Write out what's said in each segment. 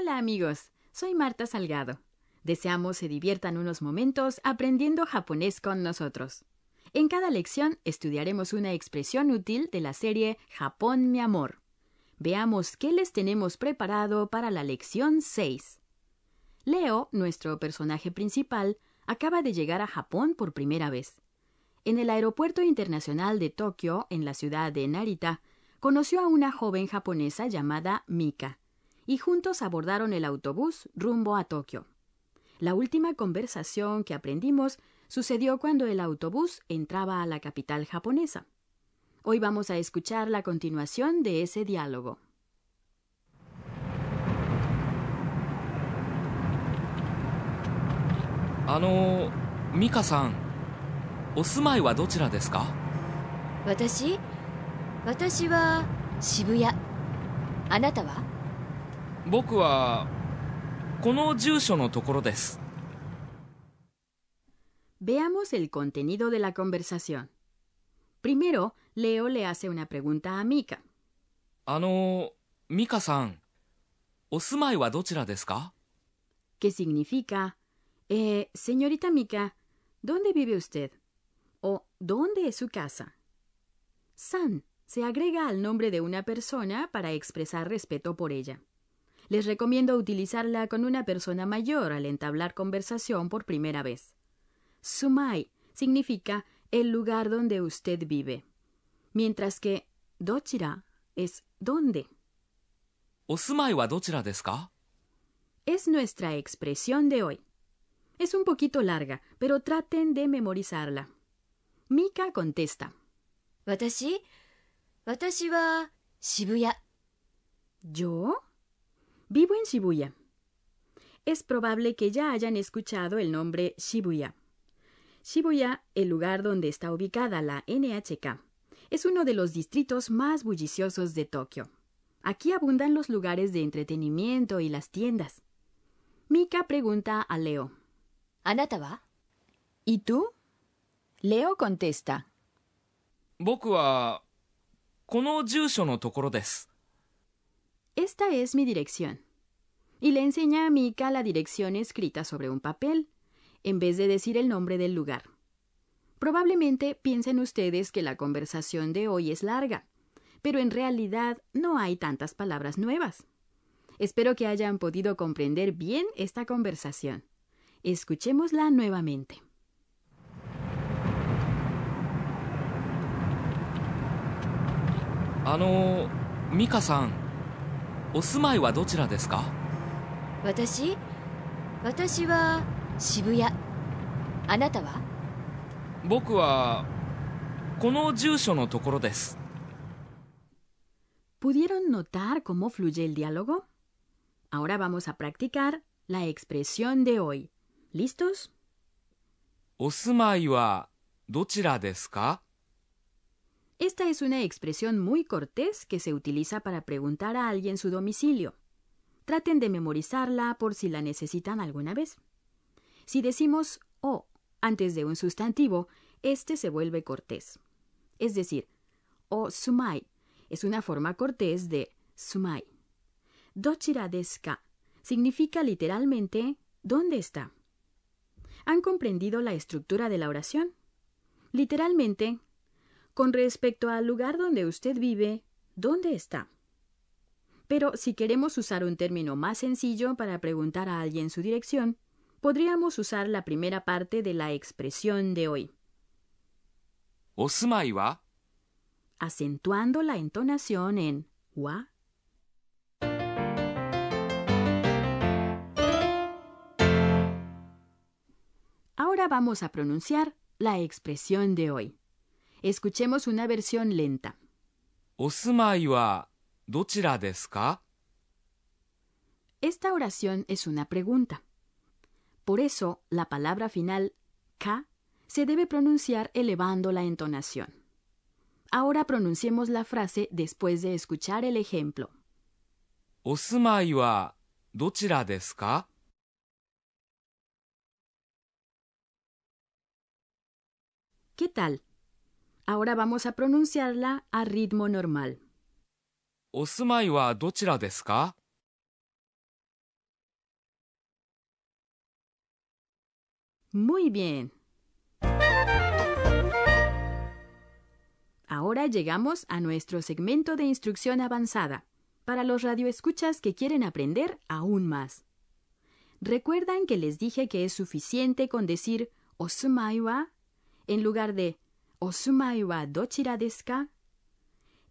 Hola amigos, soy Marta Salgado. Deseamos se diviertan unos momentos aprendiendo japonés con nosotros. En cada lección estudiaremos una expresión útil de la serie Japón mi amor. Veamos qué les tenemos preparado para la lección 6. Leo, nuestro personaje principal, acaba de llegar a Japón por primera vez. En el aeropuerto internacional de Tokio, en la ciudad de Narita, conoció a una joven japonesa llamada Mika y juntos abordaron el autobús rumbo a Tokio. La última conversación que aprendimos sucedió cuando el autobús entraba a la capital japonesa. Hoy vamos a escuchar la continuación de ese diálogo. Veamos el contenido de la conversación. Primero, Leo le hace una pregunta a Mika. ¿Qué significa? Eh, señorita Mika, ¿dónde vive usted? ¿O dónde es su casa? San se agrega al nombre de una persona para expresar respeto por ella les recomiendo utilizarla con una persona mayor al entablar conversación por primera vez. Sumai significa el lugar donde usted vive, mientras que dochira es dónde. Es nuestra expresión de hoy. Es un poquito larga, pero traten de memorizarla. Mika contesta. ¿Watashi? ¿Watashi wa Shibuya? ¿Yo? Vivo en Shibuya. Es probable que ya hayan escuchado el nombre Shibuya. Shibuya, el lugar donde está ubicada la NHK, es uno de los distritos más bulliciosos de Tokio. Aquí abundan los lugares de entretenimiento y las tiendas. Mika pregunta a Leo. ¿Anata va? ¿Y tú? Leo contesta. Boku wa kono esta es mi dirección. Y le enseña a Mika la dirección escrita sobre un papel, en vez de decir el nombre del lugar. Probablemente piensen ustedes que la conversación de hoy es larga, pero en realidad no hay tantas palabras nuevas. Espero que hayan podido comprender bien esta conversación. Escuchémosla nuevamente. mika お住まいはどちらですか私私は渋谷あなたは僕はこの住所のところです ¿Pudieron notar cómo fluye el diálogo? Ahora vamos a practicar la expresión de hoy. ¿Listos? お住まいはどちらですか Esta es una expresión muy cortés que se utiliza para preguntar a alguien su domicilio. Traten de memorizarla por si la necesitan alguna vez. Si decimos o oh", antes de un sustantivo, este se vuelve cortés. Es decir, o oh, sumai es una forma cortés de sumai. Dochiradeska significa literalmente ¿dónde está? ¿Han comprendido la estructura de la oración? Literalmente, con respecto al lugar donde usted vive, ¿dónde está? Pero si queremos usar un término más sencillo para preguntar a alguien su dirección, podríamos usar la primera parte de la expresión de hoy. Osumai Acentuando la entonación en wa. Ahora vamos a pronunciar la expresión de hoy. Escuchemos una versión lenta. Esta oración es una pregunta. Por eso, la palabra final ka se debe pronunciar elevando la entonación. Ahora pronunciemos la frase después de escuchar el ejemplo. ¿Qué tal? Ahora vamos a pronunciarla a ritmo normal. ka? Muy bien. Ahora llegamos a nuestro segmento de instrucción avanzada para los radioescuchas que quieren aprender aún más. Recuerdan que les dije que es suficiente con decir wa en lugar de Osumai wa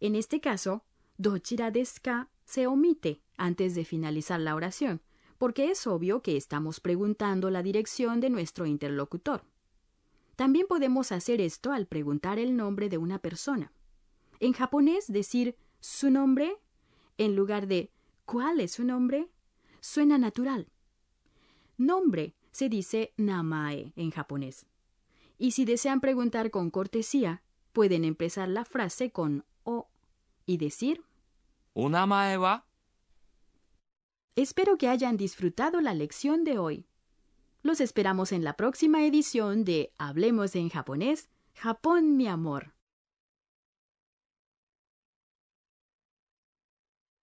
En este caso, dochira se omite antes de finalizar la oración, porque es obvio que estamos preguntando la dirección de nuestro interlocutor. También podemos hacer esto al preguntar el nombre de una persona. En japonés, decir su nombre en lugar de cuál es su nombre suena natural. Nombre se dice namae en japonés y si desean preguntar con cortesía, pueden empezar la frase con o y decir una Espero que hayan disfrutado la lección de hoy. Los esperamos en la próxima edición de Hablemos en japonés, Japón mi amor.